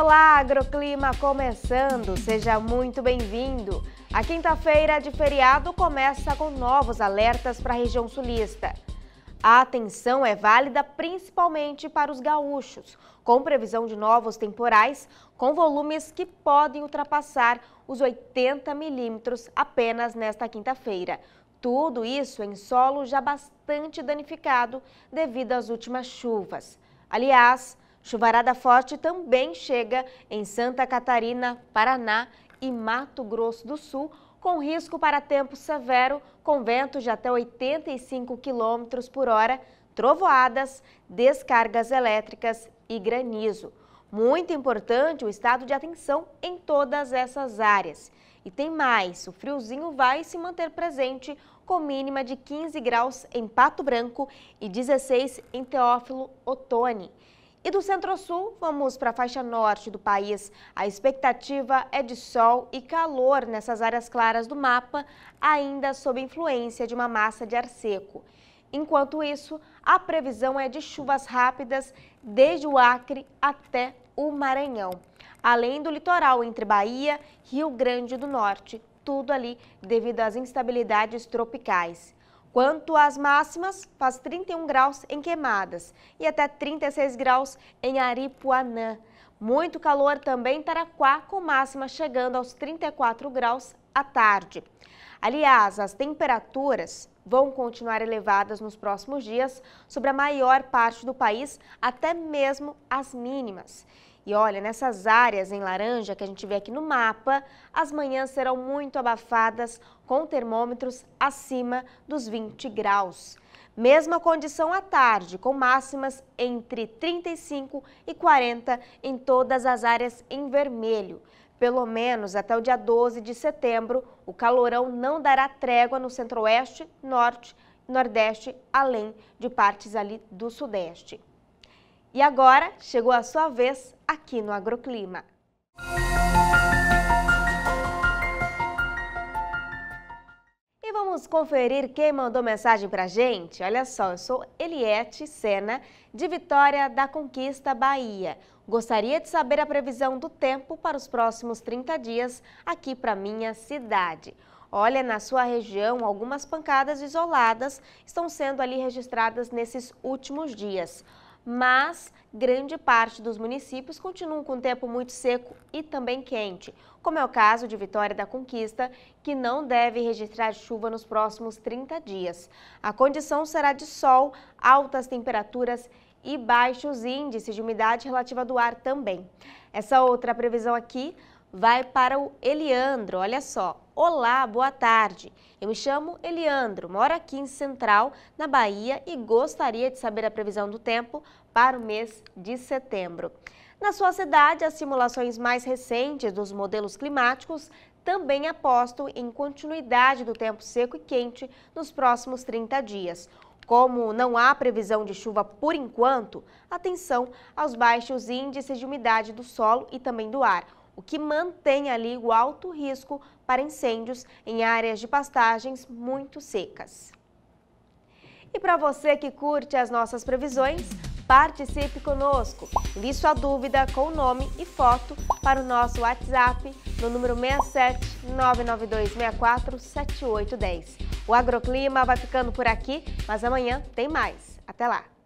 Olá, Agroclima começando! Seja muito bem-vindo! A quinta-feira de feriado começa com novos alertas para a região sulista. A atenção é válida principalmente para os gaúchos, com previsão de novos temporais com volumes que podem ultrapassar os 80 milímetros apenas nesta quinta-feira. Tudo isso em solo já bastante danificado devido às últimas chuvas. Aliás, Chuvarada forte também chega em Santa Catarina, Paraná e Mato Grosso do Sul, com risco para tempo severo, com ventos de até 85 km por hora, trovoadas, descargas elétricas e granizo. Muito importante o estado de atenção em todas essas áreas. E tem mais, o friozinho vai se manter presente com mínima de 15 graus em Pato Branco e 16 em Teófilo Otoni. E do Centro-Sul, vamos para a faixa norte do país. A expectativa é de sol e calor nessas áreas claras do mapa, ainda sob influência de uma massa de ar seco. Enquanto isso, a previsão é de chuvas rápidas desde o Acre até o Maranhão. Além do litoral entre Bahia, Rio Grande do Norte, tudo ali devido às instabilidades tropicais. Quanto às máximas, faz 31 graus em Queimadas e até 36 graus em Aripuanã. Muito calor também em Taraquá, com máxima chegando aos 34 graus à tarde. Aliás, as temperaturas vão continuar elevadas nos próximos dias sobre a maior parte do país, até mesmo as mínimas. E olha, nessas áreas em laranja que a gente vê aqui no mapa, as manhãs serão muito abafadas com termômetros acima dos 20 graus. Mesma condição à tarde, com máximas entre 35 e 40 em todas as áreas em vermelho. Pelo menos até o dia 12 de setembro, o calorão não dará trégua no centro-oeste, norte, nordeste, além de partes ali do sudeste. E agora chegou a sua vez aqui no Agroclima. E vamos conferir quem mandou mensagem pra gente? Olha só, eu sou Eliette Sena, de Vitória da Conquista, Bahia. Gostaria de saber a previsão do tempo para os próximos 30 dias aqui para minha cidade. Olha, na sua região, algumas pancadas isoladas estão sendo ali registradas nesses últimos dias mas grande parte dos municípios continuam com tempo muito seco e também quente, como é o caso de Vitória da Conquista, que não deve registrar chuva nos próximos 30 dias. A condição será de sol, altas temperaturas e baixos índices de umidade relativa do ar também. Essa outra previsão aqui vai para o Eliandro. Olha só. Olá, boa tarde. Eu me chamo Eliandro, moro aqui em Central, na Bahia, e gostaria de saber a previsão do tempo para o mês de setembro. Na sua cidade, as simulações mais recentes dos modelos climáticos também apostam em continuidade do tempo seco e quente nos próximos 30 dias. Como não há previsão de chuva por enquanto, atenção aos baixos índices de umidade do solo e também do ar o que mantém ali o alto risco para incêndios em áreas de pastagens muito secas. E para você que curte as nossas previsões, participe conosco. Envie sua dúvida com nome e foto para o nosso WhatsApp no número 67 O Agroclima vai ficando por aqui, mas amanhã tem mais. Até lá!